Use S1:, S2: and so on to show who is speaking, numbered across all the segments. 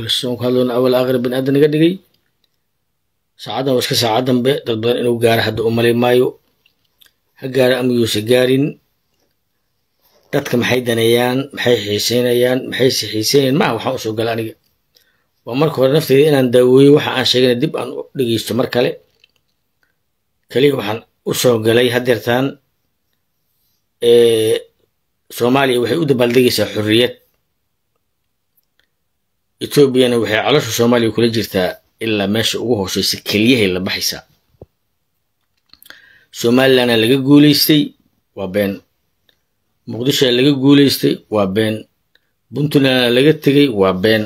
S1: kalsoonkaaduna awal aakhir bin aadan iga dhigay saacadan waa iska saacad dambe dad badan inuu gaara hadda u malay maayo ha gaara ama yuuse gaarin dadka maxay danayaan maxay xiiseynayaan maxayse xiiseynayaan maaha waxaan usoo gala aniga waa marka hore nafteeda inaan daawooyo waxa aan sheegana dib aan u dhegeysto mar kale keliya waxaan usoo galay haddeertaan soomaaliya waxay u dabaaldegeysaa xorriyad etoobiyana waxay calosha soomaaliya kula jirtaa ilaa meesha ugu hooseysa kelyahay la baxaysaa somalilanaa laga guuleystay waa been muqdishaa laga guuleystay waa been puntlandna laga tegey waa been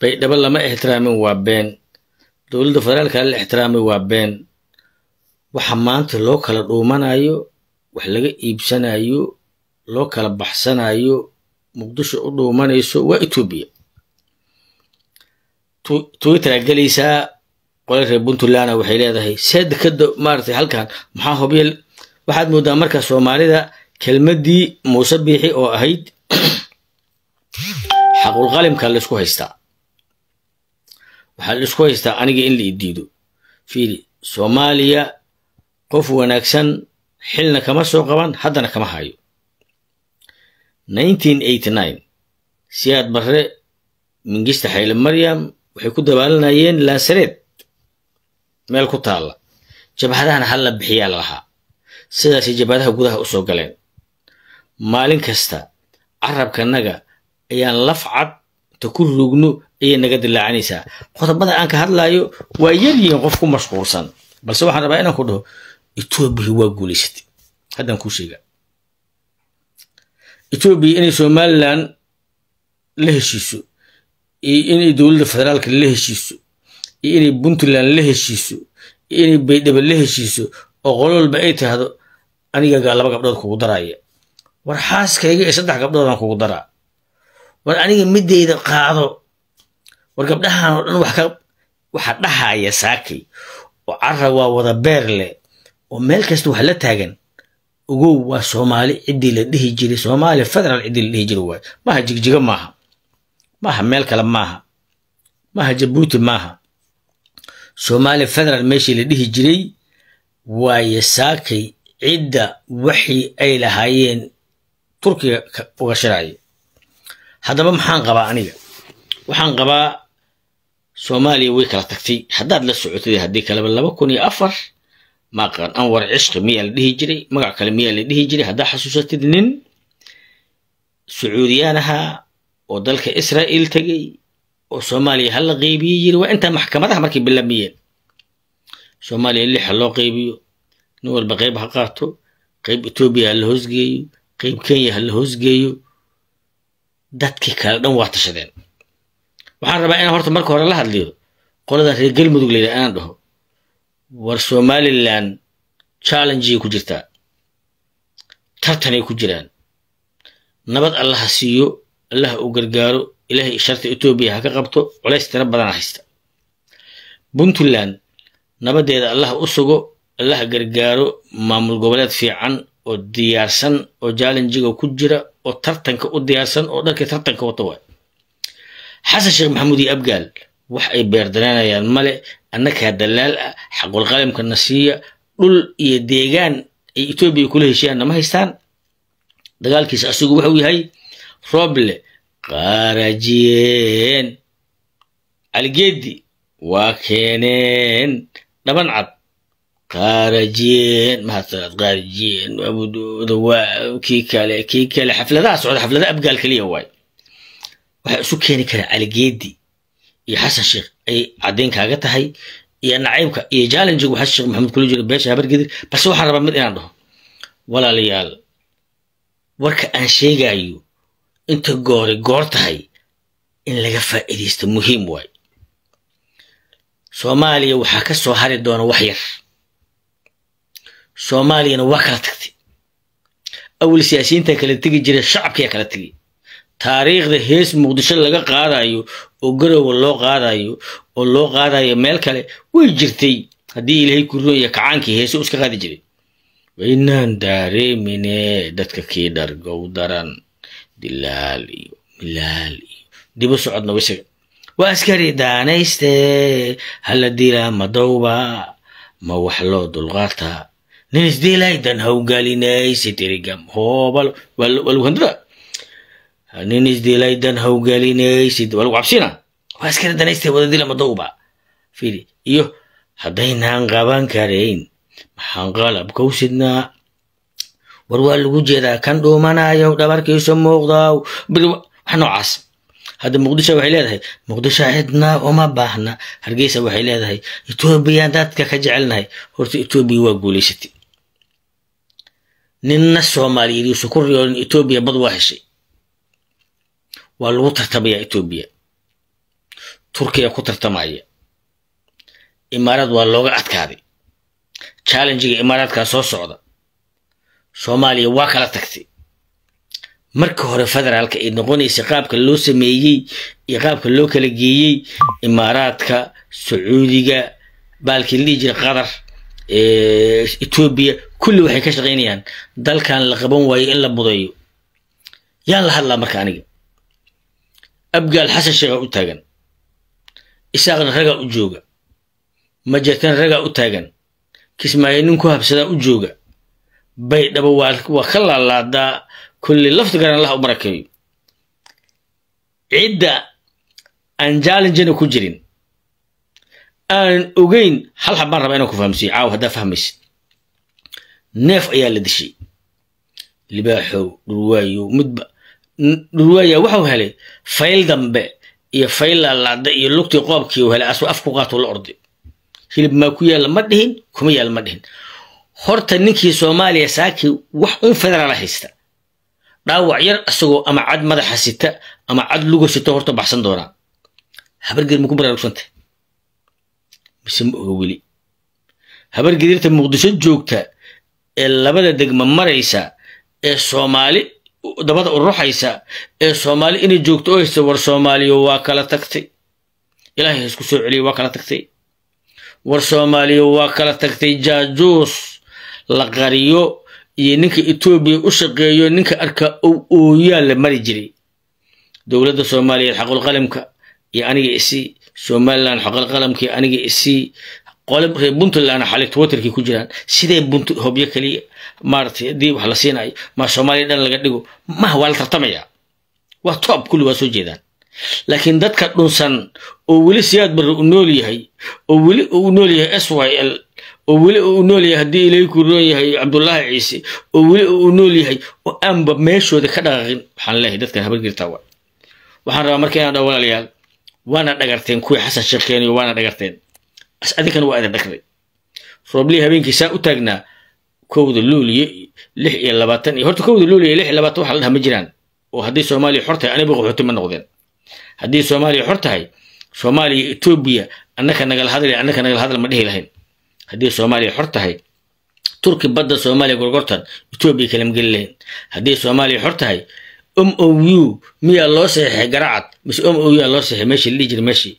S1: baydhabo lama ixtiraamin waa been dowladda federaalkaa la ixtiraamay waa been waxa maanta loo kala dhuumanayo wax laga iibsanayo loo kala baxsanayo muqdisho u dhuumanayso waa etoobiya twitter gelaysaa qole reer puntlandna waxay leedahay see dekada halkan maxaa hobyel waxaad moodaa marka soomaalida kelmadii muuse biixi oo ahayd xaqulqalimka laisku haystaa waxaa laisku haystaa aniga in la idiido fiiri soomaaliya qof wanaagsan xilna kama soo qaban haddana kama hayo nineteen eighty siyaad barre mingista xayle maryam waxay ku dabaalanayeen laasareed meel ku taalla jabhadahana hal la bixiyaa lahaa sidaasay jabhadaha gudaha u soo galeen maalin kasta carabkanaga ayaan laf cad inta ku rugno ayay naga dilaacanaysaa qodobada aan ka hadlaayo waa yaryihiin qof ku mashquulsan balse waxaan rabaa inaan ku dhaho etoobiya waa guulaysatay haddaan kuu sheega etoobiya inay somalilan la heshiiso iyo inay dowladda federaalka la heshiiso iyo inay puntland la heshiiso iyo inay baydhaba la heshiiso oo qolo walba ay tahdo anigagaa laba gabdhood kugu daraaya war xaaskayga ee saddex gabdhoodaan kugu daraa war aniga middeyda qaado war gabdhahan oo dhan wax waxa dhaxaya saakay oo cara waa wada beer leh oo meel kasta wax la taagan ogow waa soomaali ciddii la dhihi jiray soomaaliya federaal ciddii la dhihi jiray waay maaha jigjiga maaha maaha meel kale maaha maaha jabuuti maaha soomaaliya federaal meeshii la dhihi jiray waaye saakay cidda waxii ay lahaayeen turkiga uga sharaacya haddaba maxaan qabaa aniga waxaan qabaa soomaaliya way kala tagtay haddaad la socotay haddii kaleba laba kun iyo afar maqan anwar cishqi miyaa la dhihi jiray magac kale miyaa la dhihi jiray haddaa xasuusatid nin sacuudiyaan ahaa oo dalka israa'il tegey oo soomaaliya ha la qeybiyey yiri waa intaa maxkamadaha markii bilaabmiyeen soomaaliya lix ha loo qeybiyo nin walba qeyb ha qaato qeyb etoobiya ha la hoosgeeyo qeyb kenya ha la hoosgeeyo dadkii kale dhan waa tashadeen waxaan rabaa inaan horta marka hore la hadliyo qoladan reer galmudug la yidhaha inaan dhaho war somalilan challengey ku jirtaa tartanay ku jiraan nabad allaha siiyo allaha u gargaaro ilaahay sharta etoobiya ha ka qabto colays tiro badana haysta puntland nabadeeda allaha u sugo allaha gargaaro maamul goboleed fiican oo diyaarsan oo jaalenjiga ku jira oo tartanka u diyaarsan oo dharkii tartanka wato waay xasan sheekh maxamuud iyo abgaal wax ay beerdanaanayaan male annakaa dalaal ah xaqulqalamkana nasiiya dhul iyo deegaan ay etoobiya kula heshiyaanna ma haystaan dagaalkiisa asigu waxuu yahay roble qaarajiyeen algeedi waa keeneen dhaban cad qaarajiyeen mahadsanad qaarajiyeen abudooda waa kii kale kii kale xafladaha socda xaflada abgaal keliya waaye waxay isu keeni karaa algeedi iyo xasan sheekh ay caddayn kaaga tahay iyo nacaybka iyo jalenjigu xasan sheekh maxamed kula jira beesha habargedir balse waxaan rabaa mid inaan dhaho walaalayaal warka aan sheegayo inta goore goor tahay in laga faa'iidaysto muhiim waay soomaaliya waxaa ka soo hari doona wax yar soomaaliyana waa kala tagtay awal siyaasiyiintaa kala tegi jira shacabkiyaa kala tegi taariikhda hees muqdisho laga qaadayo oo garowa loo qaadayo oo loo qaadayo meel kale way jirtay haddii ilaahay ku runaya kacaankii heese u iska qaadi jiray waynaan daareemine dadka kii dhargow daran dilaal iyo ilaal iyo dibu socodna wisaga waa askari daanayste hala dila madowba ma wax loo dulqaata nin isdiilaydan hawgalinaysitirigam hoobal waalagu handada nin isdiilaydan hawgalinaysid waa lagu cabsina waa askari danayste wada dila madowba fiiri iyo haddaynan qaban karayn maxaan qalabkawsidnaa war waa lagu jeedaa kan dhuumanayo dhabarkiisu muuqdaw wax noocaas hadda muqdisho waxay leedahay muqdisho cidna uma baahna hargeysa waxay leedahay etoobiya dadka ka jecelnahay horta etoobiya waa guuleysatay ninna soomaaliyeed uusan ku riyoolin etoobiya bad waa heshay waa lagu tartamayaa etoobiya turkiya ku tartamaya imaaraad waa looga adkaaday challengiga imaaraadkaa soo socda soomaaliya waa kala tagtay marka hore federaalka ay noqonaysay qaabka loo sameeyey iyo qaabka loo kala geeyey imaaraadka sacuudiga baalkii la dhihi jira qatar etoobiya kulli waxay ka shaqaynayaan dalkan la qaban waayo in la budeeyo yaan la hadlaa marka aniga abgaal xasan sheekha u taagan isaaqna ragaa u jooga majartana ragaa u taagan kismaayo nin ku habsadaa u jooga baydhabo waa ka laalaadaa kulli lafdigan allah u barakeeyo cidda aan jaalinjina ku jirin aan ogeyn hal xab rabaa inaan ku fahamsiyo caawa haddaa fahmaysid neef ayaa la dishay libaaxow dhurwaayow midba dhurwaaya waxau helay fayl dambe iyo fayl laalaada iyo lugtii qoobkii u helay aswa af ku qaatoo la orday hilib maa ku yaalla ma dhihin kuma yaalla ma dhihin horta ninkii soomaaliya saakii wax un federaala haysta dhaawac yar isagoo ama cad madaxa sita ama cad luga sita horta baxsan doonaa habargeer ku baraarugsanta mise ma oga weli habargedirta muqdisho joogta ee labada degma maraysa ee soomaali dabada uruxaysa ee soomaali inay joogto oo haysta war soomaaliyo waa kala tagtay ilaahay ha isku soo celiyay waa kala tagtay war soomaaliyo waa kala tagtay jaajuus la qariyo iyo ninka etoobiya u shaqeeyo ninka arka ow ooyaa la mari jiray dowladda soomaaliyeed xaqulqalamka iyo aniga isii somalilan xaqalqalamka iyo aniga isii qolab reer puntlandna xali twitterkii ku jiraan sidee bunt hobyo kaliya maaratay haddii wax la siinayo maa soomaaliya dhan laga dhigo mah waa la tartamayaa waa toob kulli waa soo jeedaan laakiin dadka dhunsan oo weli siyaad barre u nool yahay oo weli u nool yahay s y l oo weli u nool yahay haddii ilay ku roon yahay cabdullaahi ciise oo weli u nool yahay oo aanba meeshooda ka dhaqaaqin waxaan leeyahay dadkan habargirtaa wa waxaan rabaa marka inaan dhaho walaalayaal waana dhagarteen kuwii xasan sheekeeniyo waana dhagarteen as adinkana waa idin dhagray rooblii habeenkii saa u taagnaa kowda luuliye lix iyo labaatan iyo horta kowda luuliye lix iyo labaatan waxa la dhaha ma jiraan oo haddii soomaaliya xor tahay aniga qaxooti ma noqdeen haddii soomaaliya xor tahay soomaaliya etoobiya annaka nagala hadlay annaka nagala hadal ma dhihi lahayn haddii soomaaliya xor tahay turki badda soomaaliya gorgortan etoobiya kalamgeli lahayd haddii soomaaliya xor tahay m o u miyaa loo saxeexay garacad mise m o u loo saxeexay meeshii ladhihi jira meeshii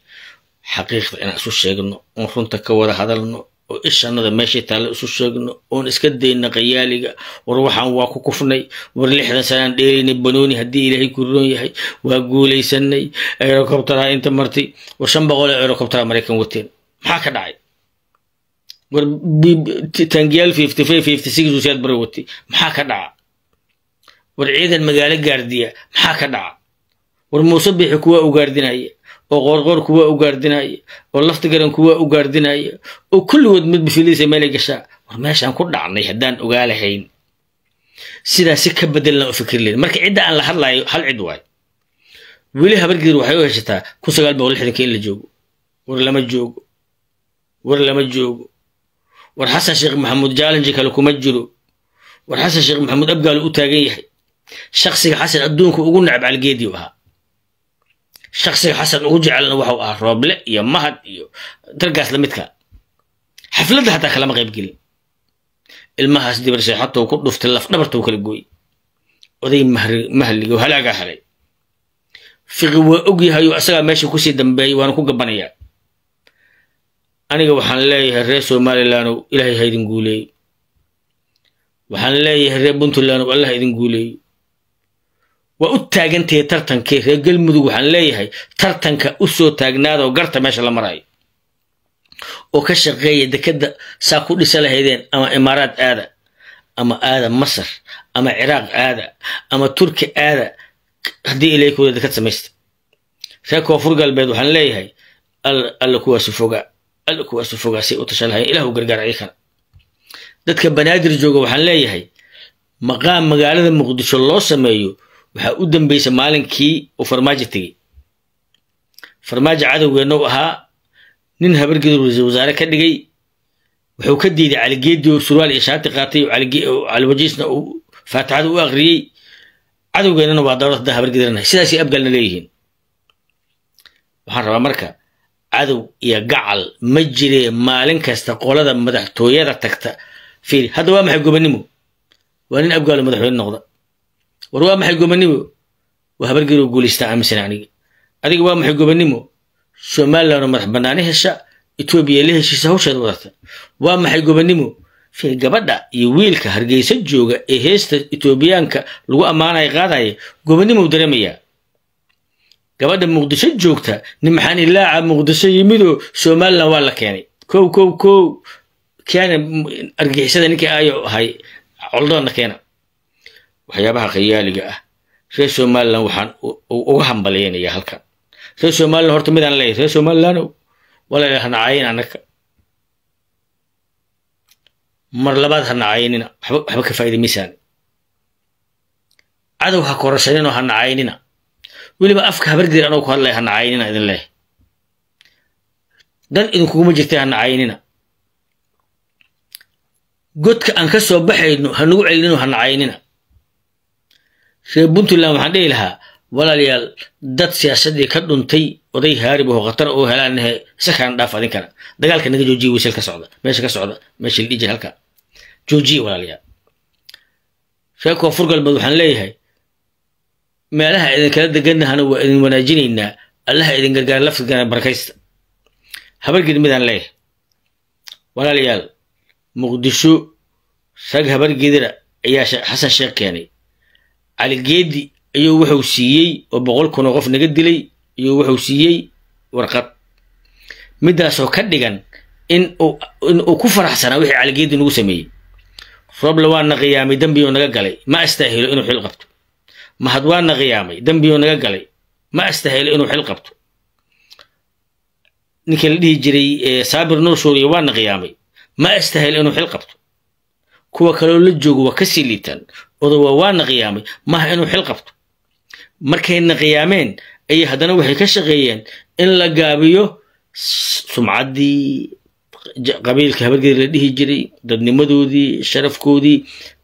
S1: xaqiiqda inaan isu sheegno oon runta ka wada hadalno oo ishannada meeshii taalle isu sheegno oon iska dayna qayaaliga war waxaan waa ku kufnay war lixdan sanaan dheelaynay banooni haddii ilaahay ku roon yahay waa guulaysanay erokobtaraa inta martay war shan boqol ee erokobtaraa maraykan wateen maxaa ka dhacay war taangiyaal fifty five fifty six usaad bar watay maxaa ka dhaca war ciidan magaalo gaardiya maxaa ka dhaca war muuse biixi kuwa u gaardinaya oo qoorqoor kuwaa u gaardinaya oo lafta garan kuwaa u gaardinaya oo kulligood midba filiisa meelay gashaa war meeshaan ku dhacnay haddaan ogaalahayn lahayn sidaa ka bedelna u fikri marka cidda aan la hadlayo hal cid waay weli habargeer waxay u heshataa kun sagaal boqol lixdanka in la joogo war lama joogo war lama joogo war xasan sheekh maxamuud jaalanji kale kuma jiro war xasan sheekh maxamuud abgaalu u taagan yahay shaksiga xasan adduunka ugu nacab algeediy ahaa shaksiga xasan ugu jecelna waxau ahaa rooble iyo mahad iyo dalkaas lamidka xafladda hataa kalama qayb gelin ilmahaas dibarseexatou ku dhuftay laf lafdhabartou kala gooy oday mahligo halaagaa helay fiqi waa og yahay oo asagaa meesha kusii dambeeyey waana ku gabanayaa aniga waxaan leeyahay reer somalilandow ilaahay ha idin guuleey waxaan leeyahay reer puntlandow allah ha idin guuleey waa u taagantahe tartankee reer galmudug waxaan leeyahay tartanka u soo taagnaadoo garta meesha la maraayo oo ka shaqeeya dekadda saa ku dhisa lahaydeen ama imaaraad aada ama aada masar ama ciraaq aada ama turki aada haddii ilaykooda dekad samaysta reer koonfur galbeed waxaan leeyahay alla kuwaasi fogaa alla kuwaasu fogaasay dadka banaadir jooga waxaan leeyahay maqaam magaalada muqdisho loo sameeyo waxaa u dambeysa maalinkii uu farmaajo tegey farmaajo u ahaa nin habargedur ra-iisul wasaare ka dhigay wuxuu ka diiday caligeedii oo surwaal iyo shaati qaatay caliwajiisna uu faatixada u akriyey cadowgeennana waa dowladda habargedarana sidaasay abgaalna leeyihiin waxaan rabaa marka cadow iyo gacal ma jiree maalin kasta qolada madaxtooyada tagta fiiri hadda waa maxay gobanimo waa nin abgaalo madaxweyne noqda war waa maxay gobanimo waa habargiroo guuleystaa aaminsan anigi adiga waa maxay gobonimo somalilandoo madax bannaani hesha etoobiya la heshiisa hawsheed wadata waa maxay gobanimo fiir gabadha iyo wiilka hargeysa jooga ee heesta etoobiyaanka lagu ammaanaya qaadaya gobanimo dareemayaa gabadha muqdisho joogta nimxaan ilaaca ah muqdisho yimidoo somalilan waa la keenay kow kow kow keena argixisada ninkii ayo ahay coldoona keena waxyaabaha khayaaliga ah reer somalilan waxaan uga hambalyaynaya halkan reer somalilan horta midaan leeyahay reer somalilanow walaila hanacaynin annaga mar labaad hanacaynina waxba ka faa'iida miisaan cadow ha korashaninoo hanacaynina weliba afka habargeer anoo ku hadlaya hana caynina idin leh dan idinkuguma jirtay hana caynina godka aan ka soo baxayno hanagu celinino hana caynina reer puntland waxaan dhihi lahaa walaalayaal dad siyaasadii ka dhuntay oday haarib ah oo khatar ah oo helaanahe isakaan dhaaf kara dagaalka naga joojiya wasel ka socda meesha ka socda meesha ladhijir halka joojiya walaalayaal reer koonfur galbeed waxaan leeyahay meelaha idin kala degannahana waa idin wanaajinaynaa allaha idin gargaar laftigana barakaysta habargedmidaan leeyahay walaalayaal muqdisho rag habargedira ayaa xasan sheekh keenay caligeedi ayuu wuxuu siiyey oo boqol kun oo qof naga dilay ayuu wuxuu siiyey warqad middaasoo ka dhigan in inuu ku faraxsanaa wixii caligeedi nagu sameeyey rooble waana qiyaamay dembi oo naga galay ma astaahilo inuu xil qabto mahad waana qiyaamay dembiyuu naga galay ma astahayla inuu xil qabto ninkii la dhihi jiray saabir noo suuriya waana qiyaamay ma astahayla inuu xil qabto kuwa kaloo la joogo waa kasii liitaan odawa waana qiyaamay maha inuu xil qabto markayna qiyaameen ayay haddana waxay ka shaqeeyeen in la gaabiyo sumcaddii qabiilka habadgeeda la dhihi jiray dadnimadoodii sharafkoodii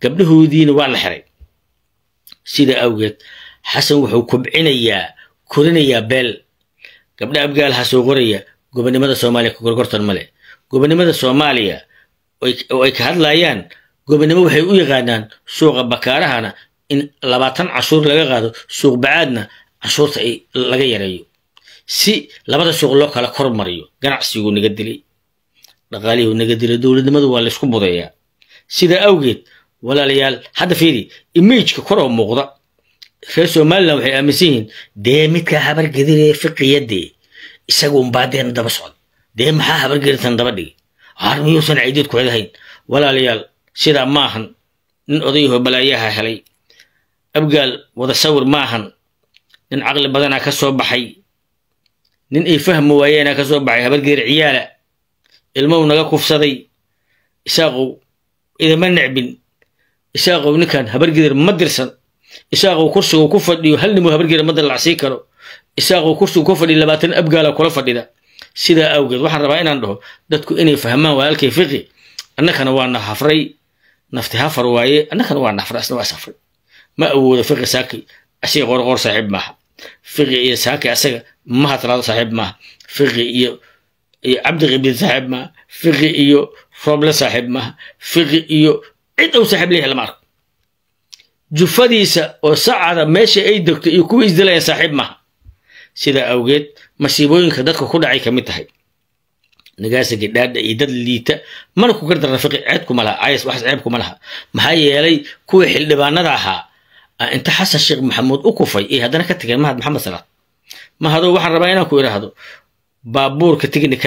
S1: gabdhahoodiina waa la xiray sidaa awgeed xasan wuxuu kubcinayaa kurinayaa beel gabdha abgaalha soo qoraya gobonimada soomaaliya ku gorgortan male gobonimada soomaaliya oo ay ka hadlayaan gobonimo waxay u yaqaanaan suuqa bakaarahana in labaatan cashuur laga qaado suuq bacaadna cashuurta laga yareeyo si labada suuq loo kala kor mariyo ganacsiguu naga dilay dhaqaalihuu naga dilay dowladnimadu waa laysku budayaa sidaa awgeed walaalayaal hadda fiidi imijka kor oo muuqda reer somalilan waxay aaminsan yihiin dee midkaa habargediree fiqiya dee daba socda dee maxaa habargedintan daba dhigi har miyuusan ciidiid ku cidahayn walaalayaal sidaa maahan nin odayaho balaayaha helay abgaal wada sawir maahan nin caqli badanaa ka soo baxay nin ay fahmi waayeenaa kasoo baxay habargedir ciyaala ilmow naga kufsaday isaaqow idama necbin ishaaqow ninkan habargidir ma dirsan ishaaqow kursigu ku fadhiyo hal nimuu habargidar ma dallacsiin karo isaaqow kursigu ku fadhiyo labaatan abgaala kula fadhida sidaa awgeed waxaan rabaa inaan dhaho dadku inay fahmaan walaalkay fiqi annakana waana hafray nafti hafar waaye annakana waa hafray asna waa safray ma awoodo fiqi saaki asiga qoorqoor saaxiib maaha fiqi iyo saaki asaga maha talaado saaxiib maaha fiqi iyo iyo cabdiqibdin saaxiib maaha fiqi iyo roble saaxiib maaha fiqi iyo cid uu saaxiib leeyahay lama arko jufadiisa oo sacada meesha ay degto iyo kuwa isdilayaan saaxiib maaha sidaa awgeed masiibooyinka dadka ku dhacay ka mid tahay nagaasa gidhaadha iyo dad liita mana ku garda rafiqi ceedkuma laha ayas waxas ceebkuma laha maxaa yeelay kuwii xildhibaanada ahaa inta xasan sheekh maxamuud u kufay ee haddana ka tageen mahad maxamed salaad ma hadow waxaan rabaa inaan ku idhaahdo baabuurka tigni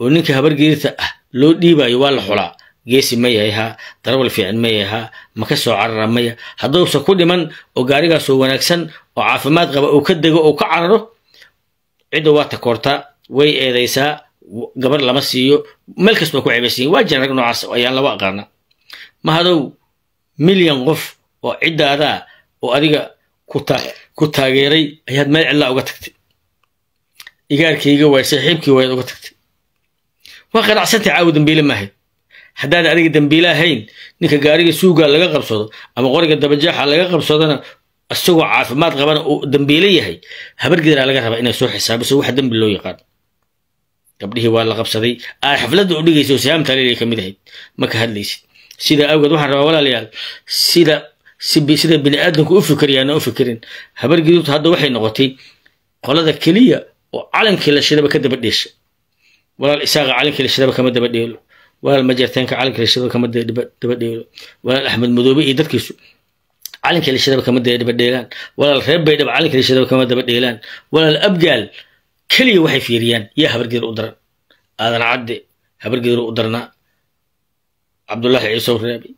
S1: oo ninka habargirita ah loo dhiibayo waa la xulaa geesi maya ahaa darawal fiican maya ahaa ma ka soo carara maya hadduusan ku dhiman oo gaarigaasoo wanaagsan oo caafimaad qaba uu ka dego uu ka cararo cidda waa takoortaa way eedaysaa gabar lama siiyo meel kastaba ku cebaysiin waa jiran rag noocaas ayaan laba aqaana ma hadow milyan qof oo ciddaadaa oo adiga ku taageeray ayaad meel cidlaa uga tagtay igaarkayga waay saaxiibkii waayaad uga tagtay waa qanacsantay caawa dambiile maahayd haddaad adiga dembiila ahayn ninka gaariga suuga laga qabsado ama qoriga dabajaaxa laga qabsadona isagoo caafimaad qabana uu dembiilo yahay habargeedaa laga rabaa inay soo xisaabiso wax dembi loo yaqaan gabdhihii waa la qabsaday aa xafladda u dhigaysa oo ka mid ahayd maka hadlaysid sidaa awgeed waxaan rabaa walaalayaal sida sida bini aadamku u fikirayaana u fikirin habargidubtu hadda waxay noqotay qolada keliya oo calankii la shidaba ka daba dheesha walaal isaaqa calankii la shidaba kama daba dheelo walaal majartaanka calanka lashadaba kama dabadheelo walaal axmed madoobe iyo dadkiisu calanka lashadaba kama dabadheelaan walaal reer baydhaba calanka lashadaba kama dabadheelaan walaal abgaal keliya waxay fiiriyaan yaa habargeer u daran aadan cadde habargeeru u darnaa cabdullaahi ciisow raabi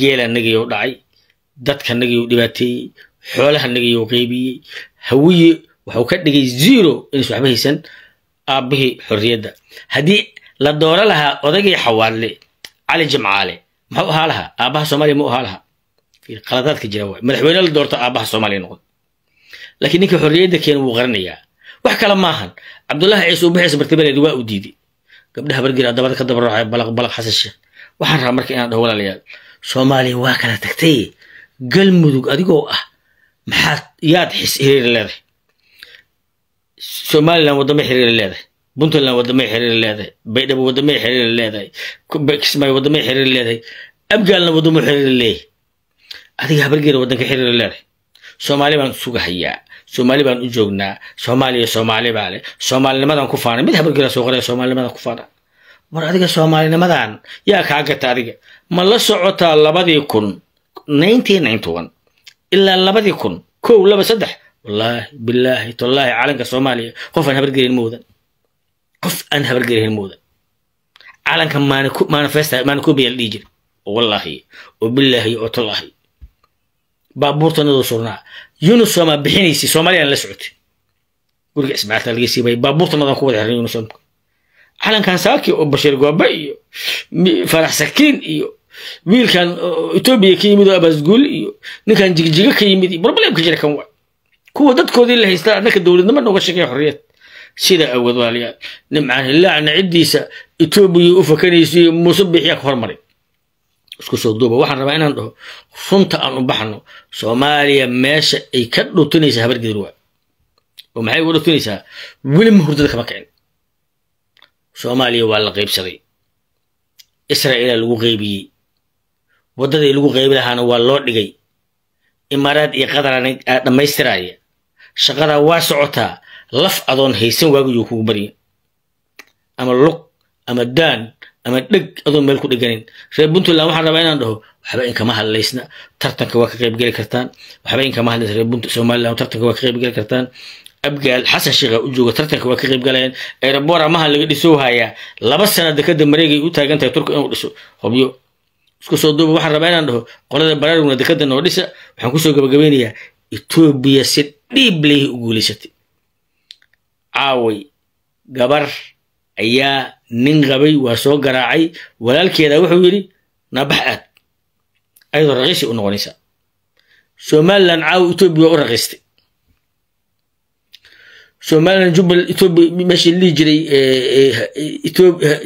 S1: geelaa nagayou dhacay dadka nagayou dhibaateeyey xoolaha nagayou qeybiyey hawiye waxuu ka dhigay zero inays waxba haysan aabihii xorriyadda haddii la dooro lahaa odagii xawaadle cali jimcaale muxuu ahaa lahaa aabaha soomaaliya mu ahaa lahaa khaladaadka jira waay madaxweyne la doorto aabaha soomaaliya noqon laakiin ninkii xorriyadda keena wuu qaranayaa wax kale maahan cabdullaahi ciise ubaxiisa martibadeed waa u diiday gabdhaha bargir dabada ka daba raacay balaq balaq xasan sheekh waxaan rabaa marka inaan dhaho walaalayaal soomaaliya waa kala tagtay galmudug adigoo ah maxaad yaad xis xiriir leedahay somalilan waddamo xiriir leedahay puntland wadamay xiriir leedahay baydhabo wadamay xiriir leedahay kismaayo wadamay xiriir leedahay abgaalna wadamo xiriir leeyahy adiga habargeeda wadanka xiriir leedahay soomaali baan isugu hayaa soomaali baan u joognaa soomaaliya soomaali baa leh soomaalinimadan ku faanay mid habargeeda soo qoraya soomaalinimadan ku faana war adiga soomaalinimadan yaa kaa gata adiga ma la socotaa labadii kun nineteen ninety one ilaa labadii kun kow laba saddex wallaahi bilaahi tallaahi calanka soomaaliya qofaan habargelin ma wadan qof aan habargelihayn mooda calanka manifestmanikubiya la dhihi wallaahi oo bilaahi oo tallaahi baabuurtanadoo surnaa unisom bixinaysay soomaaliyaan la socotay guriga ismaaciilta laga siibay baabuurtanadan ku xiran unisom calankan saaki oo bashiir goobe iyo farax sakiin iyo wiilkan etoobiya ka yimid oo abaasguuli iyo ninkan jigjiga ka yimid iyo barbalebka jira kan waay kuwa dadkoodii la haystaa adnaka dowladnimo nooga sheegaya xorriyad sida awood walaalayaal nimcaan hillaacna ciddiisa etoobiya u fakanaysa iyo muuse bixiyaa ka hormaray isku soo duuba waxaan rabaa inaan dhaho runta aan u baxno soomaaliya meesha ay ka dhutinaysa habargedir waa oo maxay uga dhutinaysaa weli ma hurdada kama kicin soomaaliya waa la qaybsaday israa'iila lagu qaybiyey waddadii lagu qaybi lahaana waa loo dhigay imaaraad iyo qadar dhammaystiraaya shaqadaa waa socotaa laf adoon haysan waagiyuu kugu barya ama lug ama daan ama dheg adoon meel ku dheganayn reer puntland waxaan rabaa inaan dhaho waxba inkama hadlaysna tartanka waa ka qaybgeli kartaan waxba inkama hadlaysa reer somaliland tartanka waa ka qaybgeli kartaan abgaal xasan sheekha u jooga tartanka waa ka qaybgalayaan erebora maha laga dhisoo hayaa laba sanada kadib mareegay u taagan tahay turka inuu dhiso hobyo isku soo duuba waxaan rabaa inaan dhaho qolada baraarugna dekada noo dhisa waxaan kusoo gabagabeynayaa etoobiya si dhiib leeyihi u guulaysatay caaway gabar ayaa nin qabay waa soo garaacay walaalkeeda wuxuu yidhi nabax aad ayadoo raqiisi u noqonaysa somalilan caaw etoobiya u raqiistay somalilan jubbal etoobiya meeshii lihi jiray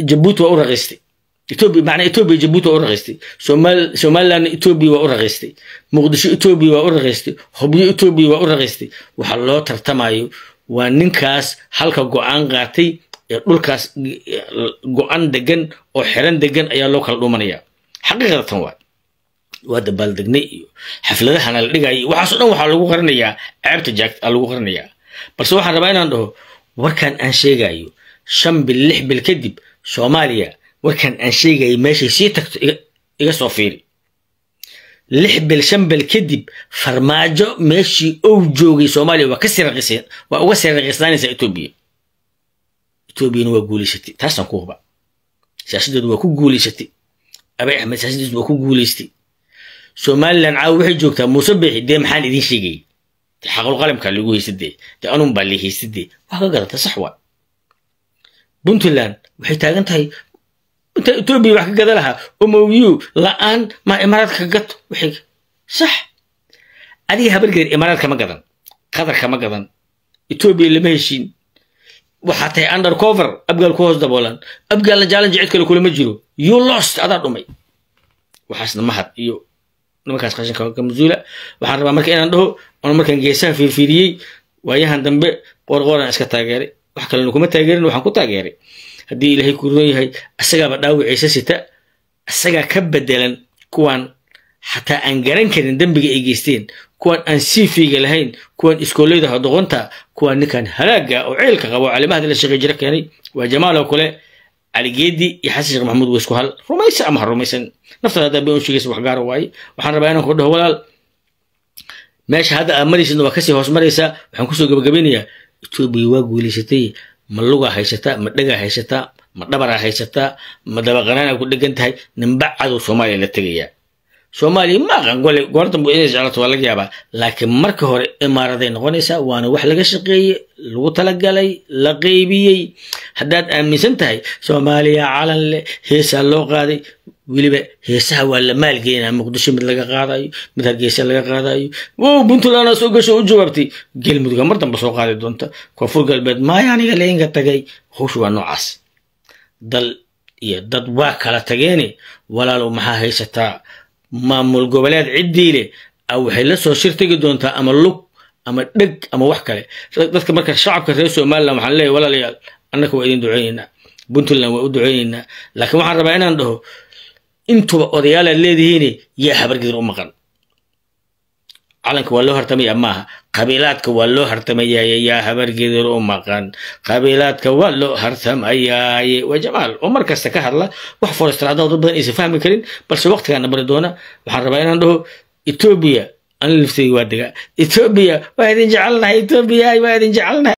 S1: jabuuti waa u raqiistay etoobiya macnaa etoobiya jabuuti waa u raqiistay somalilan etoobiya waa u raqiistay muqdisho etoobiya waa u raqiistay hobyo etoobiya waa u raqiistay waxa loo tartamayo waa ninkaas halka go-aan qaatay ee dhulkaas go-an degan oo xeran degan ayaa loo kala dhumanaya xaqiiqatan tan waa waa dabaaldegnay iyo xafladahana la dhigaya waxaaso dhan waxaa lagu qarinayaa ceebta jaagta lagu qarinayaa balse waxaan rabaa inaan dhaho warkan aan sheegayo shan bil lix bil kadib soomaaliya warkan aan sheegayo meeshay sii tagto iga soo fiiri lix bil shan bil kadib farmaajo meeshii ou joogay soomaaliya waa kasii raqiisan waa uga sii raqiisnaanaysaa etoobiya etoobiyana waa guuleysatay taasaan ku huba siyaasadoodu waa ku guuleysatay abay axmed siyaasaddiisu waa ku guuleystay somalilan caawa waxay joogtaa muuse beexi dee maxaan idiin sheegayay dee xaqul qalamkaa lagu haysta dee dee anuun baa la haysta wax ka gadata sax waa puntland waxay taagan tahay etoobiya wax ka gada lahaa omoyu la-aan ma imaaraadka ka gato wixii sax adiga habargeer imaaraadka ma gadan qatarka kama gadan etoobiya lama heshiin waxaa tahay undercover abgaal ku hoos daboolan abgaalna jaalan cid kale kulama jiro you lost adaa dhumay waxaasna mahad iyo nimankaas qashinka masuula waxaan rabaa marka inaan dhaho anu markaan geesaha fiirfiiriyey waayahan dambe qorqoran iska taageeray wax kalena kuma taageerin waxaan ku taageeray haddii ilaahay ku roon yahay asagaaba dhaawiciisa sita asagaa ka bedelan kuwaan xataa aan garan karin dembiga ay geysteen kuwaan aan siifiga lahayn kuwaan iskooleyda hodoqonta kuwaan ninkan halaagga oo ceelka qabo calimaha la sheeqi jira keenay waa jamaaloo kale caligeedi iyo xasan sheekh maxamuud waa isku hal rumaysa ama ha rumaysan naftan haddaa been u wax gaara waaye waxaan rabaa inaan ku dhaho walaal meesha hadda aad maraysidna waa kasii hoos maraysaa waxaan kusoo gabagabaynayaa etoobiya waa guulaysatay ma lugaa haysataa ma dhega haysataa ma dhabaraa haysataa ma dabaqanana ku dhegan tahay ninba cadow soomaaliya la tegayaa soomaaliya ma aqan gole goor dambe inay jeclato waa laga yaabaa laakiin marka hore imaaraday noqonaysaa waana wax laga shaqeeyey lagu talagalay la qeybiyey haddaad aaminsan tahay soomaaliya calan leh heesaa loo qaaday weliba heesaha waa la maalgeenaa muqdisho mid laga qaadayo mid hargeysa laga qaadayo wow puntlandaa soo gasho u jawaabtay galmudug mar damba soo qaadi doonta koonfur galbeed maaya aniga lainga tagay howshu waa noocaas dal iyo dad waa kala tageene walaalow maxaa haysataa maamul goboleed ciddii leh a waxay la soo shirtegi doontaa ama lug ama dheg ama wax kale dadka marka shacabka reer somalilan waxaan leeyahy walaalayaal annaka waa idin duceyneynaa puntland waa u duceyneynaa laakiin waxaan rabaa inaan dhaho intuba odayaal aad leedihiin yaa habargedan u maqan calanka waa loo hartamaya maaha qabiilaadka waa loo hartamayaaye yaa habargedan u maqan qabiilaadka waa loo hartamayaaye waa jamaal oo mar kasta ka hadla wax forestaraadaha dad badan aysan fahmi karin balse waqtigaana bari doona waxaan rabaa inaan dhaho etoobiya anlafteegi waa degaa etoobiya waa idin jecelnahay etoobiya waa idin jecelnahay